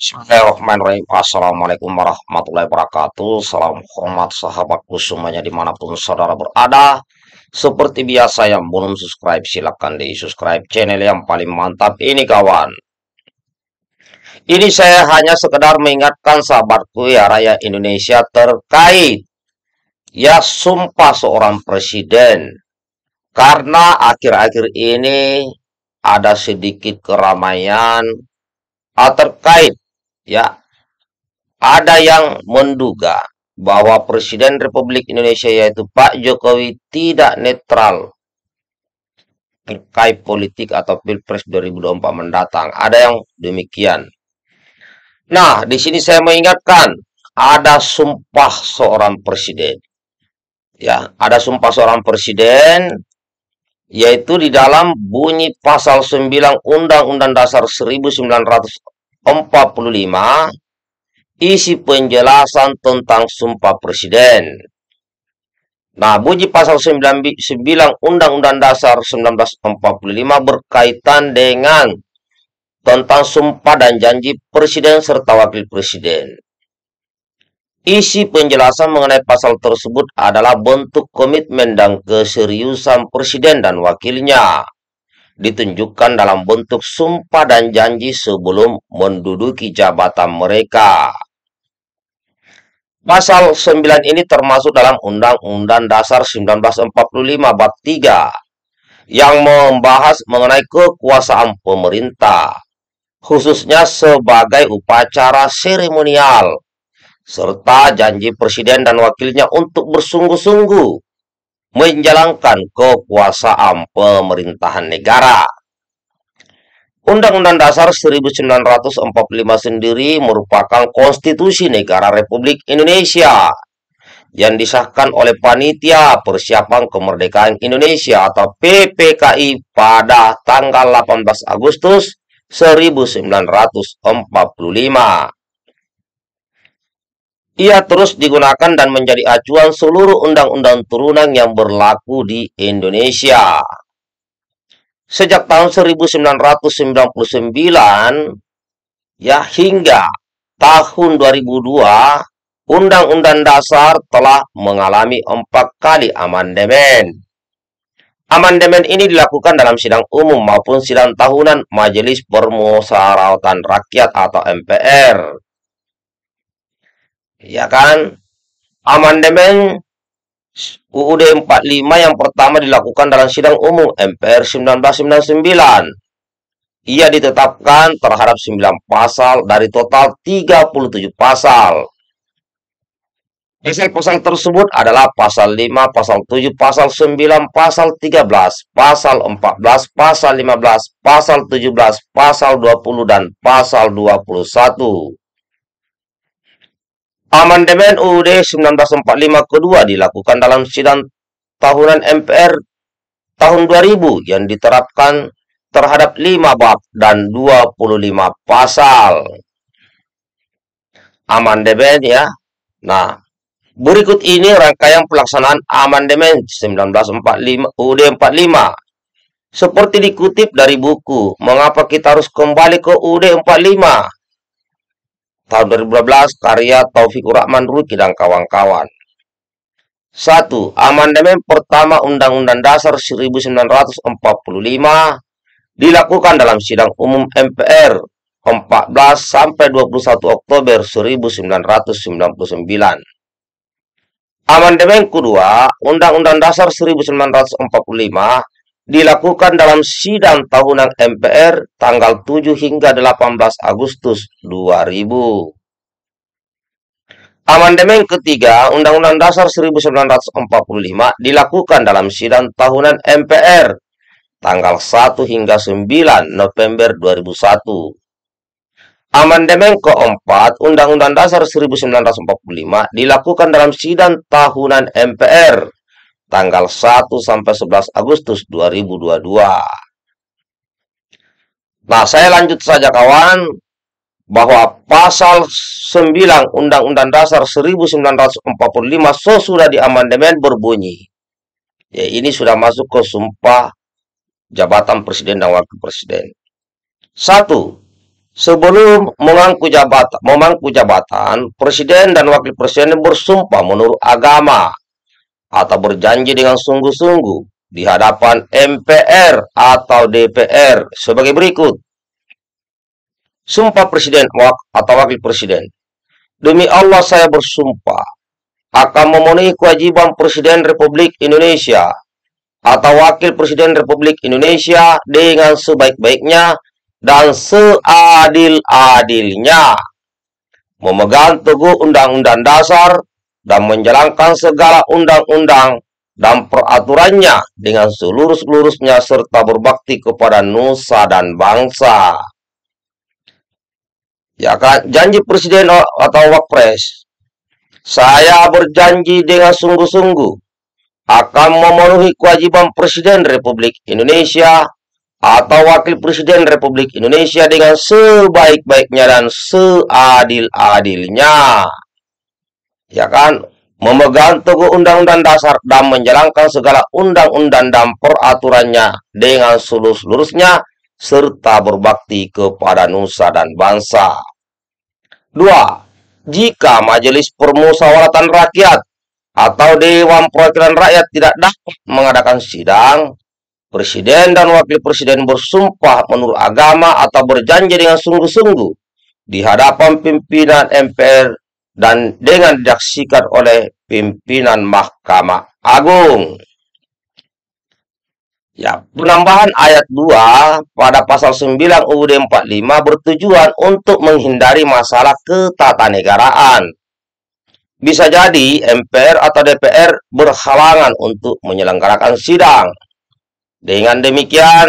Bismillahirrahmanirrahim Assalamualaikum warahmatullahi wabarakatuh Salam hormat sahabatku semuanya dimanapun saudara berada Seperti biasa yang belum subscribe silahkan di subscribe channel yang paling mantap ini kawan Ini saya hanya sekedar mengingatkan sahabatku ya rakyat Indonesia terkait Ya sumpah seorang presiden Karena akhir-akhir ini ada sedikit keramaian ah, terkait ya ada yang menduga bahwa Presiden Republik Indonesia yaitu Pak Jokowi tidak netral terkait politik atau Pilpres 2024 mendatang. Ada yang demikian. Nah, di sini saya mengingatkan ada sumpah seorang presiden. Ya, ada sumpah seorang presiden yaitu di dalam bunyi pasal 9 Undang-Undang Dasar 1900 45 isi penjelasan tentang sumpah presiden. Nah, bunyi pasal 99 Undang-Undang Dasar 1945 berkaitan dengan tentang sumpah dan janji presiden serta wakil presiden. Isi penjelasan mengenai pasal tersebut adalah bentuk komitmen dan keseriusan presiden dan wakilnya ditunjukkan dalam bentuk sumpah dan janji sebelum menduduki jabatan mereka. Pasal 9 ini termasuk dalam Undang-Undang Dasar 1945 Bab 3 yang membahas mengenai kekuasaan pemerintah, khususnya sebagai upacara seremonial, serta janji presiden dan wakilnya untuk bersungguh-sungguh menjalankan kekuasaan pemerintahan negara. Undang-Undang Dasar 1945 sendiri merupakan konstitusi negara Republik Indonesia yang disahkan oleh Panitia Persiapan Kemerdekaan Indonesia atau PPKI pada tanggal 18 Agustus 1945. Ia terus digunakan dan menjadi acuan seluruh undang-undang turunan yang berlaku di Indonesia. Sejak tahun 1999 ya hingga tahun 2002, Undang-Undang Dasar telah mengalami empat kali amandemen. Amandemen ini dilakukan dalam sidang umum maupun sidang tahunan Majelis Permusyawaratan Rakyat atau MPR ya kan amandemen UUD 45 yang pertama dilakukan dalam sidang umum MPR 1999 ia ditetapkan terhadap 9 pasal dari total 37 pasal Isi pasal tersebut adalah pasal 5, pasal 7, pasal 9, pasal 13, pasal 14, pasal 15, pasal 17, pasal 20, dan pasal 21. Amandemen UUD 1945 kedua dilakukan dalam sidang tahunan MPR tahun 2000 yang diterapkan terhadap 5 bab dan 25 pasal. Amandemen ya. Nah, berikut ini rangkaian pelaksanaan amandemen 1945 UUD 45. Seperti dikutip dari buku, mengapa kita harus kembali ke UUD 45? tahun 2012 karya Taufikur Rahman Ruki dan kawan-kawan. 1. Amandemen pertama Undang-Undang Dasar 1945 dilakukan dalam sidang umum MPR 14 sampai 21 Oktober 1999. Amandemen kedua Undang-Undang Dasar 1945 dilakukan dalam sidang tahunan MPR tanggal 7 hingga 18 Agustus 2000. Amandemen ketiga Undang-Undang Dasar 1945 dilakukan dalam sidang tahunan MPR tanggal 1 hingga 9 November 2001. Amandemen keempat Undang-Undang Dasar 1945 dilakukan dalam sidang tahunan MPR tanggal 1 sampai 11 Agustus 2022. Nah, saya lanjut saja kawan bahwa pasal 9 Undang-Undang Dasar 1945 sudah diamandemen berbunyi. Ya, ini sudah masuk ke sumpah jabatan presiden dan wakil presiden. Satu, sebelum memangku jabatan, memangku jabatan, presiden dan wakil presiden bersumpah menurut agama atau berjanji dengan sungguh-sungguh di hadapan MPR atau DPR sebagai berikut. Sumpah Presiden atau Wakil Presiden. Demi Allah saya bersumpah akan memenuhi kewajiban Presiden Republik Indonesia atau Wakil Presiden Republik Indonesia dengan sebaik-baiknya dan seadil-adilnya. Memegang teguh Undang-Undang Dasar dan menjalankan segala undang-undang dan peraturannya dengan seluruh-seluruhnya serta berbakti kepada nusa dan bangsa. Ya kan, janji presiden atau Wakpres. Saya berjanji dengan sungguh-sungguh akan memenuhi kewajiban Presiden Republik Indonesia atau Wakil Presiden Republik Indonesia dengan sebaik-baiknya dan seadil-adilnya ya kan memegang teguh undang-undang dasar dan menjalankan segala undang-undang dan peraturannya dengan selurus-lurusnya serta berbakti kepada nusa dan bangsa. 2. Jika majelis permusawaratan rakyat atau Dewan Perwakilan Rakyat tidak dapat mengadakan sidang, Presiden dan Wakil Presiden bersumpah menurut agama atau berjanji dengan sungguh-sungguh di hadapan pimpinan MPR dan dengan didaksikan oleh pimpinan Mahkamah Agung. Ya, penambahan ayat 2 pada pasal 9 UUD 45 bertujuan untuk menghindari masalah ketatanegaraan. Bisa jadi MPR atau DPR berhalangan untuk menyelenggarakan sidang. Dengan demikian,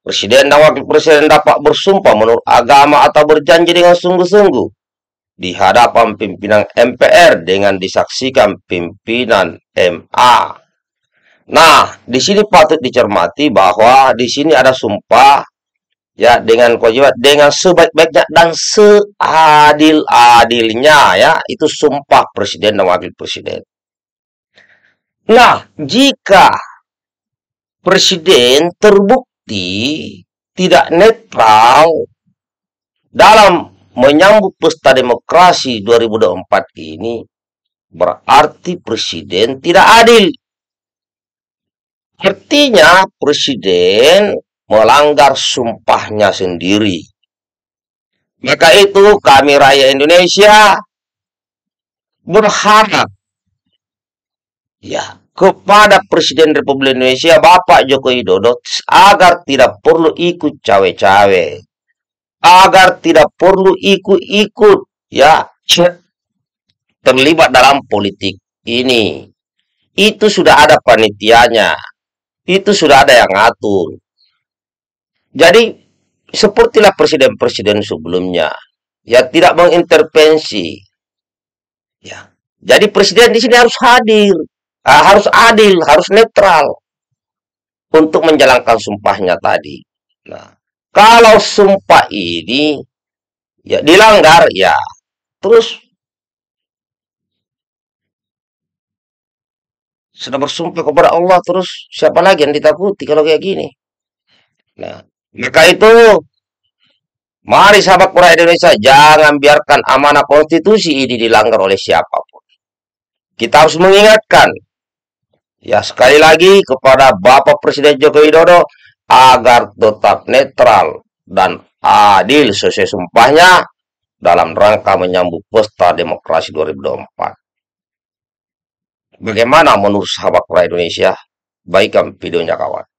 Presiden dan Wakil Presiden dapat bersumpah menurut agama atau berjanji dengan sungguh-sungguh di hadapan pimpinan MPR dengan disaksikan pimpinan MA. Nah, di sini patut dicermati bahwa di sini ada sumpah ya dengan kewajiban dengan sebaik-baiknya dan seadil-adilnya ya itu sumpah presiden dan wakil presiden. Nah, jika presiden terbukti tidak netral dalam menyambut pesta demokrasi 2024 ini berarti presiden tidak adil. Artinya presiden melanggar sumpahnya sendiri. Maka itu kami rakyat Indonesia berharap ya kepada Presiden Republik Indonesia Bapak Joko Widodo agar tidak perlu ikut cawe-cawe agar tidak perlu ikut-ikut ya iya. terlibat dalam politik ini. Itu sudah ada panitianya. Itu sudah ada yang ngatur. Jadi sepertilah presiden-presiden sebelumnya ya tidak mengintervensi. Ya. Jadi presiden di sini harus hadir, harus adil, harus netral untuk menjalankan sumpahnya tadi. Nah, kalau sumpah ini ya dilanggar ya terus sudah bersumpah kepada Allah terus siapa lagi yang ditakuti kalau kayak gini nah mereka itu mari sahabat pura Indonesia jangan biarkan amanah konstitusi ini dilanggar oleh siapapun kita harus mengingatkan ya sekali lagi kepada Bapak Presiden Joko Widodo agar tetap netral dan adil sesuai sumpahnya dalam rangka menyambut pesta demokrasi 2024. Bagaimana menurut sahabat rakyat Indonesia? Baikkan videonya kawan.